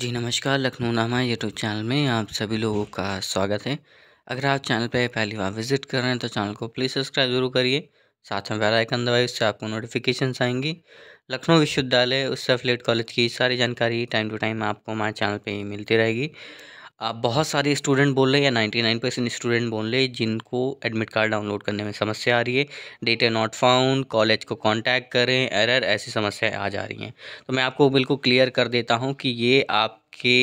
जी नमस्कार लखनऊ नामा YouTube channel में आप सभी लोगों का स्वागत है अगर आप चैनल पर पहली बार विजिट कर रहे हैं तो चैनल को प्लीज़ सब्सक्राइब जरूर करिए साथ में बेल आइकन दबाइए उससे आपको नोटिफिकेशन आएंगी लखनऊ विश्वविद्यालय उससे अफिलेट कॉलेज की सारी जानकारी टाइम टू टाइम आपको हमारे चैनल पर मिलती रहेगी आप बहुत सारे स्टूडेंट बोल रहे हैं या नाइन्टी नाइन परसेंट स्टूडेंट बोल रहे हैं जिनको एडमिट कार्ड डाउनलोड करने में समस्या आ रही है डेटा नॉट फाउंड कॉलेज को कांटेक्ट करें एरर ऐसी समस्याएं आ जा रही हैं तो मैं आपको बिल्कुल क्लियर कर देता हूं कि ये आपके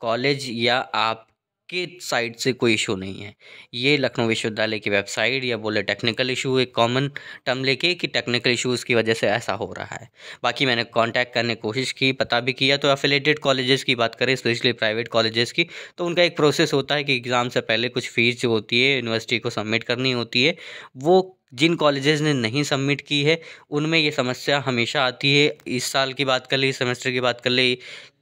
कॉलेज या आप के साइड से कोई इशू नहीं है ये लखनऊ विश्वविद्यालय की वेबसाइट या बोले टेक्निकल इशू एक कॉमन टर्म लेके कि टेक्निकल इशूज़ की वजह से ऐसा हो रहा है बाकी मैंने कांटेक्ट करने की कोशिश की पता भी किया तो एफिलेटेड कॉलेजेस की बात करें स्पेशली प्राइवेट कॉलेजेस की तो उनका एक प्रोसेस होता है कि एग्ज़ाम से पहले कुछ फ़ीस जो होती है यूनिवर्सिटी को सबमिट करनी होती है वो जिन कॉलेजेस ने नहीं सबमिट की है उनमें ये समस्या हमेशा आती है इस साल की बात कर ली इस सेमेस्टर की बात कर ली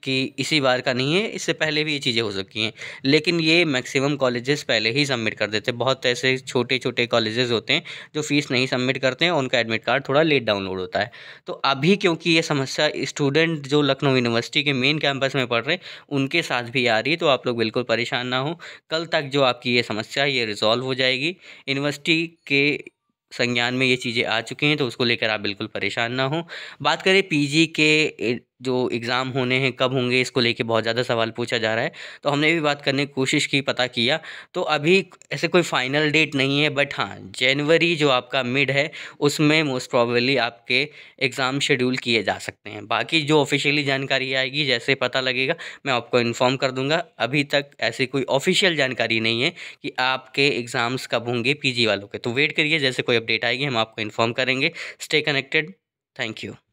कि इसी बार का नहीं है इससे पहले भी ये चीज़ें हो सकती हैं लेकिन ये मैक्सिमम कॉलेजेस पहले ही सबमिट कर देते हैं बहुत ऐसे छोटे छोटे कॉलेजेस होते हैं जो फीस नहीं सबमिट करते हैं उनका एडमिट कार्ड थोड़ा लेट डाउनलोड होता है तो अभी क्योंकि ये समस्या स्टूडेंट जो लखनऊ यूनिवर्सिटी के मेन कैंपस में पढ़ रहे हैं उनके साथ भी आ रही है तो आप लोग बिल्कुल परेशान ना हो कल तक जो आपकी ये समस्या है ये रिजॉल्व हो जाएगी यूनिवर्सिटी के संज्ञान में ये चीज़ें आ चुकी हैं तो उसको लेकर आप बिल्कुल परेशान ना हो बात करें पीजी के जो एग्ज़ाम होने हैं कब होंगे इसको लेके बहुत ज़्यादा सवाल पूछा जा रहा है तो हमने भी बात करने की कोशिश की पता किया तो अभी ऐसे कोई फाइनल डेट नहीं है बट हाँ जनवरी जो आपका मिड है उसमें मोस्ट प्रॉबली आपके एग्ज़ाम शेड्यूल किए जा सकते हैं बाकी जो ऑफिशियली जानकारी आएगी जैसे पता लगेगा मैं आपको इन्फॉर्म कर दूँगा अभी तक ऐसी कोई ऑफिशियल जानकारी नहीं है कि आपके एग्ज़ाम्स कब होंगे पी वालों के तो वेट करिए जैसे कोई अपडेट आएगी हम आपको इन्फॉर्म करेंगे स्टे कनेक्टेड थैंक यू